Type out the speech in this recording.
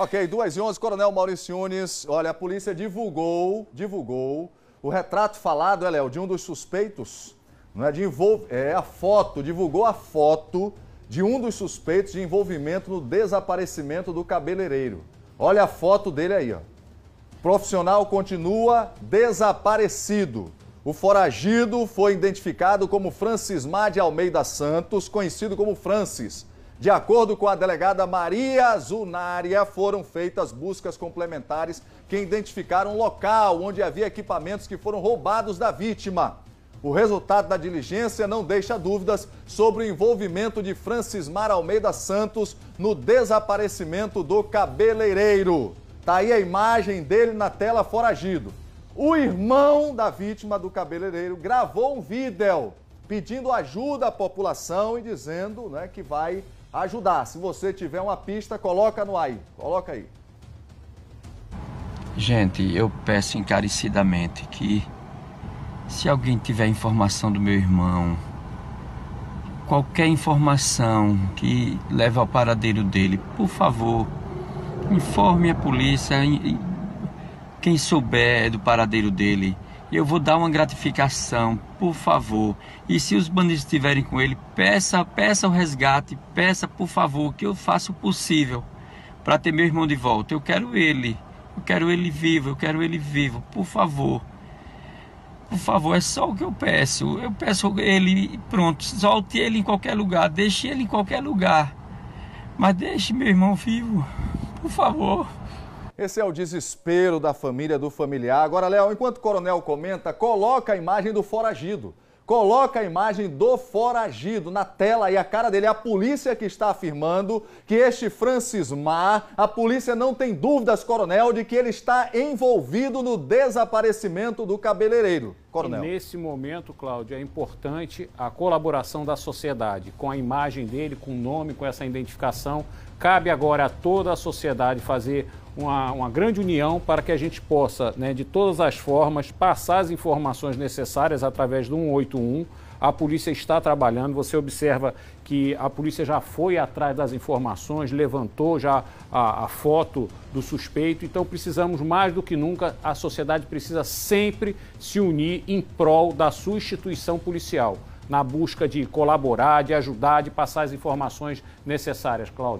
Ok, 2 e 11, Coronel Maurício Nunes. Olha, a polícia divulgou, divulgou o retrato falado, é, Léo, de um dos suspeitos, não é, de envol... é a foto, divulgou a foto de um dos suspeitos de envolvimento no desaparecimento do cabeleireiro. Olha a foto dele aí, ó. O profissional continua desaparecido. O foragido foi identificado como Mar de Almeida Santos, conhecido como Francis de acordo com a delegada Maria Zunária, foram feitas buscas complementares que identificaram o local onde havia equipamentos que foram roubados da vítima. O resultado da diligência não deixa dúvidas sobre o envolvimento de Mar Almeida Santos no desaparecimento do cabeleireiro. Tá aí a imagem dele na tela foragido. O irmão da vítima do cabeleireiro gravou um vídeo pedindo ajuda à população e dizendo né, que vai ajudar. Se você tiver uma pista, coloca no aí. Coloca aí. Gente, eu peço encarecidamente que se alguém tiver informação do meu irmão, qualquer informação que leve ao paradeiro dele, por favor, informe a polícia. Quem souber do paradeiro dele, eu vou dar uma gratificação, por favor. E se os bandidos estiverem com ele, peça, peça o resgate, peça, por favor, que eu faça o possível para ter meu irmão de volta. Eu quero ele, eu quero ele vivo, eu quero ele vivo, por favor. Por favor, é só o que eu peço. Eu peço ele, pronto, solte ele em qualquer lugar, deixe ele em qualquer lugar. Mas deixe meu irmão vivo, por favor. Esse é o desespero da família do familiar. Agora, Léo, enquanto o coronel comenta, coloca a imagem do foragido. Coloca a imagem do foragido na tela e a cara dele. É a polícia que está afirmando que este Francis Mar, a polícia não tem dúvidas, coronel, de que ele está envolvido no desaparecimento do cabeleireiro. Coronel. E nesse momento, Cláudio, é importante a colaboração da sociedade com a imagem dele, com o nome, com essa identificação. Cabe agora a toda a sociedade fazer uma, uma grande união para que a gente possa, né, de todas as formas, passar as informações necessárias através do 181 a polícia está trabalhando, você observa que a polícia já foi atrás das informações, levantou já a, a foto do suspeito. Então precisamos mais do que nunca, a sociedade precisa sempre se unir em prol da sua instituição policial, na busca de colaborar, de ajudar, de passar as informações necessárias, Cláudio.